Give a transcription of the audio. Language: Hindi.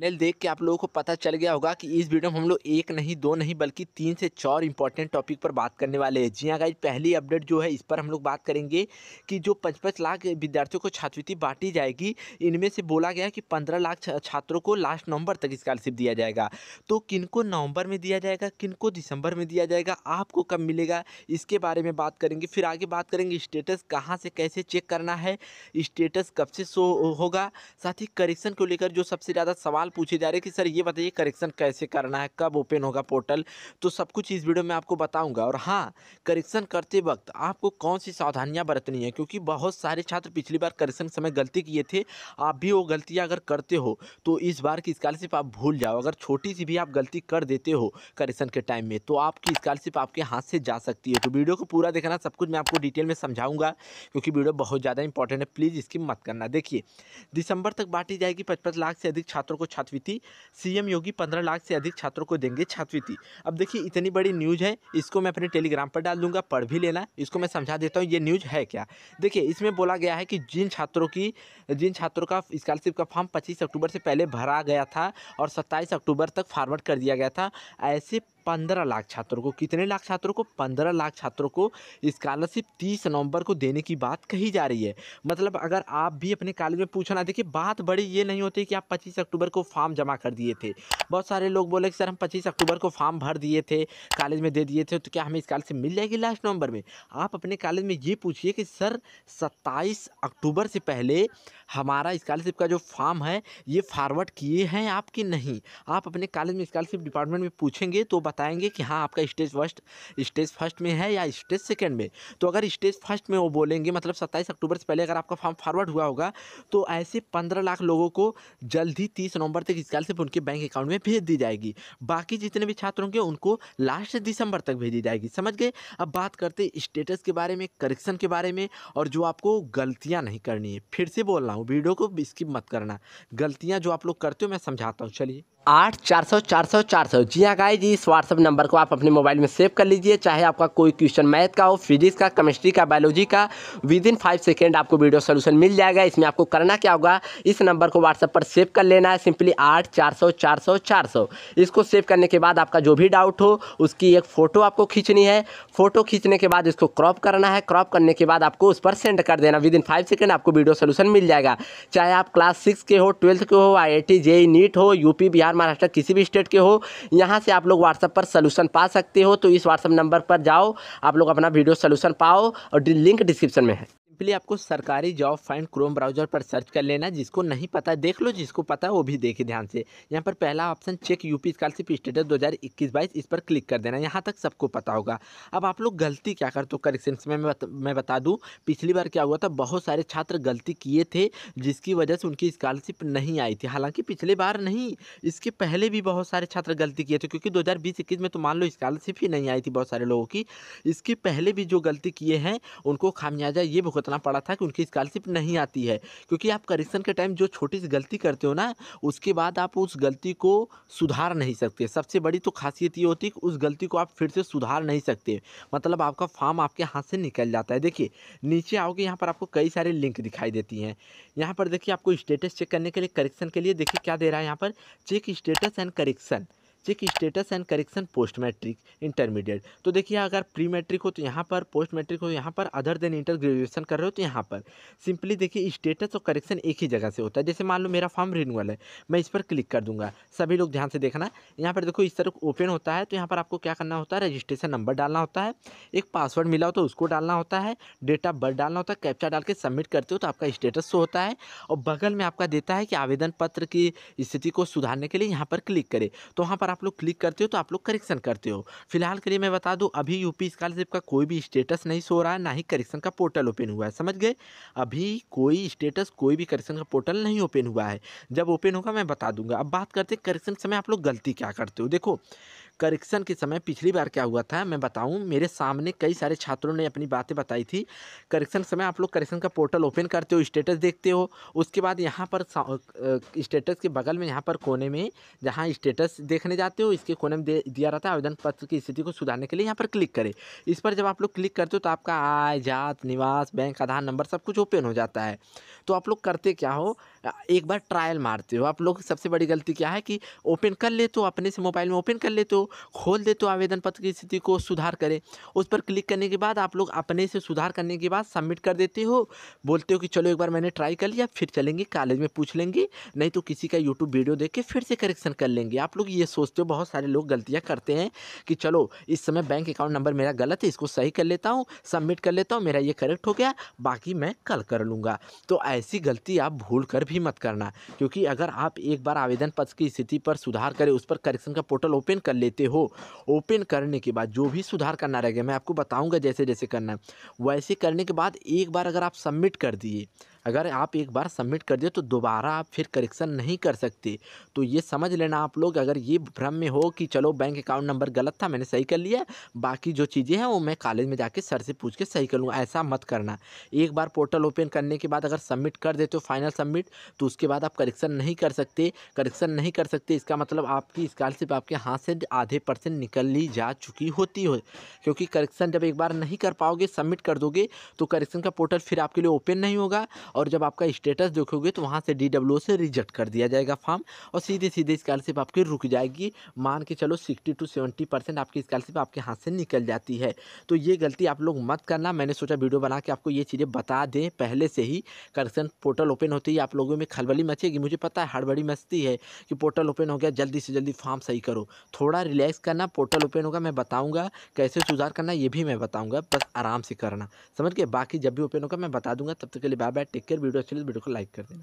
थंबनेल देख के आप लोगों को पता चल गया होगा कि इस वीडियो में हम लोग एक नहीं दो नहीं बल्कि तीन से चार इंपॉर्टेंट टॉपिक पर बात करने वाले हैं जी हाँ गाइज पहली अपडेट जो है इस पर हम लोग बात करेंगे कि जो पच पच लाख विद्यार्थियों को छात्रवृत्ति बांटी जाएगी इनमें से बोला गया कि पंद्रह लाख छात्रों को लास्ट नवंबर तक स्कॉलरशिप दिया जाएगा तो किन को नवंबर में दिया जाएगा किन को दिसंबर में दिया जाएगा आपको कब मिलेगा इसके बारे में बात करेंगे फिर आगे बात करेंगे स्टेटस कहाँ से कैसे चेक करना है स्टेटस कब से शो होगा साथ ही करेक्शन को लेकर जो सबसे ज़्यादा सवाल सवाल पूछे जा रहे हैं कि सर ये बताइए करेक्शन कैसे करना है कब ओपन होगा पोर्टल तो सब कुछ इस वीडियो में आपको बताऊंगा और हाँ करेक्शन करते वक्त आपको कौन सी सावधानियाँ बरतनी है क्योंकि बहुत सारे छात्र पिछली बार करेक्शन समय गलती किए थे आप भी वो गलतियाँ अगर करते हो तो इस बार की स्कॉलरशिप आप भूल जाओ अगर छोटी सी भी आप गलती कर देते हो करेक्शन के टाइम में तो आपकी स्कॉलरशिप आपके हाथ से जा सकती है तो वीडियो को पूरा देखना सब कुछ मैं आपको डिटेल में समझाऊंगा क्योंकि वीडियो बहुत ज़्यादा इंपॉर्टेंट है प्लीज़ इसकी मत करना देखिए दिसंबर तक बांटी जाएगी पचपन लाख से अधिक छात्रों को छात्रवृत्ति सीएम योगी पंद्रह लाख से अधिक छात्रों को देंगे छात्रवृत्ति अब देखिए इतनी बड़ी न्यूज़ है इसको मैं अपने टेलीग्राम पर डाल दूंगा पढ़ भी लेना इसको मैं समझा देता हूँ ये न्यूज़ है क्या देखिए इसमें बोला गया है कि जिन छात्रों की जिन छात्रों का स्कॉलरशिप का फॉर्म पच्चीस अक्टूबर से पहले भरा गया था और सत्ताईस अक्टूबर तक फॉरवर्ड कर दिया गया था ऐसे पंद्रह लाख छात्रों को कितने लाख छात्रों को पंद्रह लाख छात्रों को स्कॉलरशिप तीस नवंबर को देने की बात कही जा रही है मतलब अगर आप भी अपने कॉलेज में पूछना देखिए बात बड़ी ये नहीं होती कि आप पच्चीस अक्टूबर को फॉर्म जमा कर दिए थे बहुत सारे लोग बोले कि सर हम पच्चीस अक्टूबर को फॉर्म भर दिए थे कॉलेज में दे दिए थे तो क्या हमें स्कॉलरशिप मिल जाएगी लास्ट नवंबर में आप अपने कॉलेज में ये पूछिए कि सर सत्ताईस अक्टूबर से पहले हमारा स्कॉलरशिप का जो फॉर्म है ये फॉरवर्ड किए हैं आप कि नहीं आप अपने कॉलेज में स्कॉलरशिप डिपार्टमेंट में पूछेंगे तो बता बताएंगे कि हाँ आपका स्टेज फर्स्ट स्टेज फर्स्ट में है या स्टेज सेकेंड में तो अगर स्टेज फर्स्ट में वो बोलेंगे मतलब सत्ताईस अक्टूबर से पहले अगर आपका फॉर्म फॉरवर्ड हुआ होगा तो ऐसे पंद्रह लाख लोगों को जल्द ही तीस नवंबर तक से उनके बैंक अकाउंट में भेज दी जाएगी बाकी जितने भी छात्र होंगे उनको लास्ट दिसंबर तक भेजी जाएगी समझ गए अब बात करते स्टेटस के बारे में करेक्शन के बारे में और जो आपको गलतियाँ नहीं करनी है फिर से बोल रहा हूँ वीडियो को स्किप मत करना गलतियाँ जो आप लोग करते हो मैं समझाता हूँ चलिए आठ चार सौ चार सौ चार सौ जी हाँ गाइज इस व्हाट्सअप नंबर को आप अपने मोबाइल में सेव कर लीजिए चाहे आपका कोई क्वेश्चन मैथ का हो फिजिक्स का केमिस्ट्री का बायोलॉजी का विद इन फाइव सेकेंड आपको वीडियो सोल्यूशन मिल जाएगा इसमें आपको करना क्या होगा इस नंबर को व्हाट्सअप पर सेव कर लेना है सिंपली आठ चार सौ चार सौ चार सौ इसको सेव करने के बाद आपका जो भी डाउट हो उसकी एक फ़ोटो आपको खींचनी है फ़ोटो खींचने के बाद इसको क्रॉप करना है क्रॉप करने के बाद आपको उस पर सेंड कर देना विद इन फाइव सेकेंड आपको वीडियो सोल्यूशन मिल जाएगा चाहे आप क्लास सिक्स के हो ट्वेल्थ के हो आई आई टी नीट हो यूपी बिहार बिहार महाराष्ट्र किसी भी स्टेट के हो यहाँ से आप लोग व्हाट्सअप पर सोल्यूशन पा सकते हो तो इस व्हाट्सअप नंबर पर जाओ आप लोग अपना वीडियो सोल्यूशन पाओ और लिंक डिस्क्रिप्शन में है सिंपली आपको सरकारी जॉब फाइंड क्रोम ब्राउजर पर सर्च कर लेना जिसको नहीं पता देख लो जिसको पता है वो भी देखे ध्यान से यहाँ पर पहला option check UP scholarship status दो हज़ार इक्कीस बाईस इस पर क्लिक कर देना यहाँ तक सबको पता होगा अब आप लोग गलती क्या करते हो करेक्शन में मैं बता, मैं बता दूँ पिछली बार क्या हुआ था बहुत सारे छात्र गलती किए थे जिसकी वजह से उनकी स्कॉलरशिप नहीं आई थी हालांकि पिछले बार नहीं इसके पहले भी बहुत सारे छात्र गलती किए थे क्योंकि दो हज़ार में तो मान लो स्कॉलरशिप ही नहीं आई थी बहुत सारे लोगों की इसके पहले भी जो गलती किए हैं उनको खामियाजा ये भुगतान बताना पड़ा था कि उनकी स्कॉलरशिप नहीं आती है क्योंकि आप करेक्शन के टाइम जो छोटी सी गलती करते हो ना उसके बाद आप उस गलती को सुधार नहीं सकते सबसे बड़ी तो खासियत ये होती है कि उस गलती को आप फिर से सुधार नहीं सकते मतलब आपका फॉर्म आपके हाथ से निकल जाता है देखिए नीचे आओगे यहाँ पर आपको कई सारे लिंक दिखाई देती हैं यहाँ पर देखिए आपको स्टेटस चेक करने के लिए करेक्शन के लिए देखिए क्या दे रहा है यहाँ पर check status and correction check status and correction post matric intermediate तो देखिए अगर प्री मैट्रिक हो तो यहाँ पर पोस्ट मैट्रिक हो तो यहाँ पर अदर देन इंटर ग्रेजुएशन कर रहे हो तो यहाँ पर सिंपली देखिए स्टेटस और करेक्शन एक ही जगह से होता है जैसे मान लो मेरा फॉर्म रिन्यूअल है मैं इस पर क्लिक कर दूंगा सभी लोग ध्यान से देखना यहाँ पर देखो इस तरह ओपन होता है तो यहाँ पर आपको क्या करना होता है रजिस्ट्रेशन नंबर डालना होता है एक पासवर्ड मिला हो तो उसको डालना होता है डेट ऑफ बर्थ डालना होता है कैप्चा डाल के सबमिट करते हो तो आपका स्टेटस शो होता है और बगल में आपका देता है कि आवेदन पत्र की स्थिति को सुधारने के लिए यहाँ पर क्लिक करें तो वहाँ पर पर आप लोग क्लिक करते हो तो आप लोग करेक्शन करते हो फिलहाल के लिए मैं बता दूँ अभी यूपी स्कॉलरशिप का कोई भी स्टेटस नहीं सो रहा है ना ही करेक्शन का पोर्टल ओपन हुआ है समझ गए अभी कोई स्टेटस कोई भी करेक्शन का पोर्टल नहीं ओपन हुआ है जब ओपन होगा मैं बता दूंगा अब बात करते हैं करेक्शन समय आप लोग गलती क्या करते हो देखो करेक्शन के समय पिछली बार क्या हुआ था मैं बताऊं मेरे सामने कई सारे छात्रों ने अपनी बातें बताई थी करेक्शन समय आप लोग करेक्शन का पोर्टल ओपन करते हो स्टेटस देखते हो उसके बाद यहाँ पर स्टेटस के बगल में यहाँ पर कोने में जहाँ स्टेटस देखने जाते हो इसके कोने में दिया रहता है आवेदन पत्र की स्थिति को सुधारने के लिए यहाँ पर क्लिक करें इस पर जब आप लोग क्लिक करते हो तो आपका आय जात निवास बैंक आधार नंबर सब कुछ ओपन हो जाता है तो आप लोग करते क्या हो एक बार ट्रायल मारते हो आप लोग सबसे बड़ी गलती क्या है कि ओपन कर लेते हो अपने से मोबाइल में ओपन कर लेते हो खोल देते हो आवेदन पत्र की स्थिति को सुधार करें उस पर क्लिक करने के बाद आप लोग अपने से सुधार करने के बाद सबमिट कर देते हो बोलते हो कि चलो एक बार मैंने ट्राई कर लिया फिर चलेंगे कॉलेज में पूछ लेंगे नहीं तो किसी का यूट्यूब वीडियो देख के फिर से करेक्शन कर लेंगे आप लोग ये सोच सोचते हो बहुत सारे लोग गलतियाँ करते हैं कि चलो इस समय बैंक अकाउंट नंबर मेरा गलत है इसको सही कर लेता हूँ सबमिट कर लेता हूँ मेरा ये करेक्ट हो गया बाकी मैं कल कर लूँगा तो ऐसी गलती आप भूल कर भी मत करना क्योंकि अगर आप एक बार आवेदन पत्र की स्थिति पर सुधार करें उस पर करेक्शन का पोर्टल ओपन कर लेते हो ओपन करने के बाद जो भी सुधार करना रहेगा मैं आपको बताऊँगा जैसे जैसे करना है वैसे करने के बाद एक बार अगर आप सबमिट कर दिए अगर आप एक बार सबमिट कर दिए तो दोबारा आप फिर करेक्शन नहीं कर सकते तो ये समझ लेना आप लोग अगर ये भ्रम में हो कि चलो बैंक अकाउंट नंबर गलत था मैंने सही कर लिया बाकी जो चीज़ें हैं वो मैं कॉलेज में जाके सर से पूछ के सही कर लूँगा ऐसा मत करना एक बार पोर्टल ओपन करने के बाद अगर सबमिट कर देते हो फाइनल सबमिट तो उसके बाद आप करेक्शन नहीं कर सकते करेक्शन नहीं कर सकते इसका मतलब आपकी स्कॉलरशिप आपके हाथ से आधे परसेंट निकल ली जा चुकी होती हो क्योंकि करेक्शन जब एक बार नहीं कर पाओगे सबमिट कर दोगे तो करेक्शन का पोर्टल फिर आपके लिए ओपन नहीं होगा और जब आपका स्टेटस देखोगे तो वहाँ से डी से रिजेक्ट कर दिया जाएगा फॉर्म और सीधे सीधे स्कॉलरशिप आपकी रुक जाएगी मान के चलो सिक्सटी टू सेवेंटी परसेंट आपकी स्कॉलरशिप आपके हाथ से निकल जाती है तो ये गलती आप लोग मत करना मैंने सोचा वीडियो बना के आपको ये चीज़ें बता दें पहले से ही करेक्शन पोर्टल ओपन होती है आप लोगों में खलबली मचेगी मुझे पता है हड़बड़ी मस्ती है कि पोर्टल ओपन हो गया जल्दी से जल्दी फॉर्म सही करो थोड़ा रिलैक्स करना पोर्टल ओपन होगा मैं बताऊँगा कैसे सुधार करना ये भी मैं बताऊँगा बस आराम से करना समझ के बाकी जब भी ओपन होगा मैं बता दूंगा तब तक के लिए bye bye take care video अच्छी तो वीडियो को लाइक कर देना